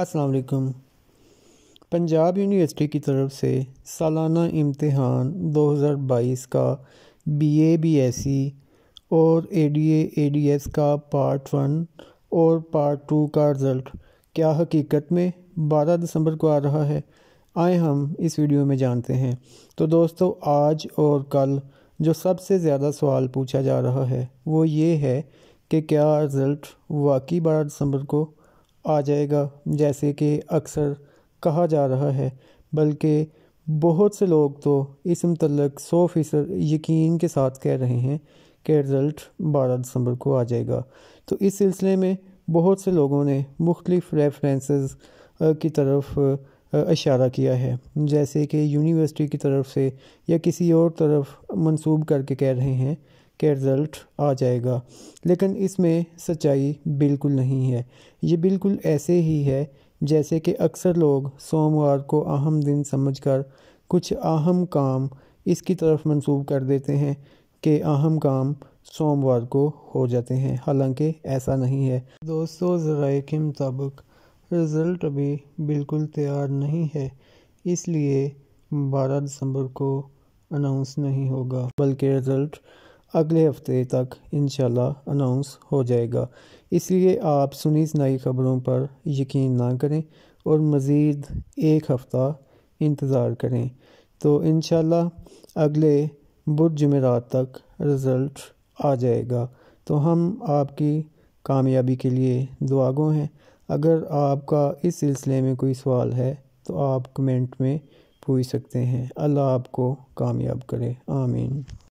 असलकम पंजाब यूनिवर्सिटी की तरफ से सालाना इम्तहान 2022 का बीए बीएससी और एडीए एडीएस का पार्ट वन और पार्ट टू का रिज़ल्ट क्या हकीकत में 12 दिसंबर को आ रहा है आए हम इस वीडियो में जानते हैं तो दोस्तों आज और कल जो सबसे ज़्यादा सवाल पूछा जा रहा है वो ये है कि क्या रिज़ल्ट वाकई बारह दिसंबर को आ जाएगा जैसे कि अक्सर कहा जा रहा है बल्कि बहुत से लोग तो इस मतलब सौ फीसद यकीन के साथ कह रहे हैं कि रिज़ल्ट बारह दिसंबर को आ जाएगा तो इस सिलसिले में बहुत से लोगों ने मुख्तलिफ़ रेफरेंस की तरफ इशारा किया है जैसे कि यूनिवर्सिटी की तरफ से या किसी और तरफ मंसूब करके कह रहे हैं के रिज़ल्ट आ जाएगा लेकिन इसमें सच्चाई बिल्कुल नहीं है ये बिल्कुल ऐसे ही है जैसे कि अक्सर लोग सोमवार को अहम दिन समझकर कुछ अहम काम इसकी तरफ मंसूब कर देते हैं कि अहम काम सोमवार को हो जाते हैं हालांकि ऐसा नहीं है दोस्तों ज़रा के मुताबिक रिज़ल्ट अभी बिल्कुल तैयार नहीं है इसलिए 12 दिसंबर को अनाउंस नहीं होगा बल्कि रिज़ल्ट अगले हफ्ते तक इन अनाउंस हो जाएगा इसलिए आप सुनी सुनाई खबरों पर यकीन ना करें और मज़ीद एक हफ़्ता इंतज़ार करें तो इन अगले बुध जमेरात तक रिज़ल्ट आ जाएगा तो हम आपकी कामयाबी के लिए दुआगो हैं अगर आपका इस सिलसिले में कोई सवाल है तो आप कमेंट में पूछ सकते हैं अल्लाह आपको कामयाब करे आमीन